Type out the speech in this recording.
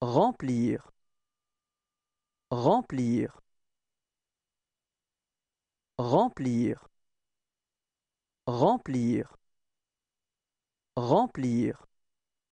Remplir Remplir Remplir Remplir Remplir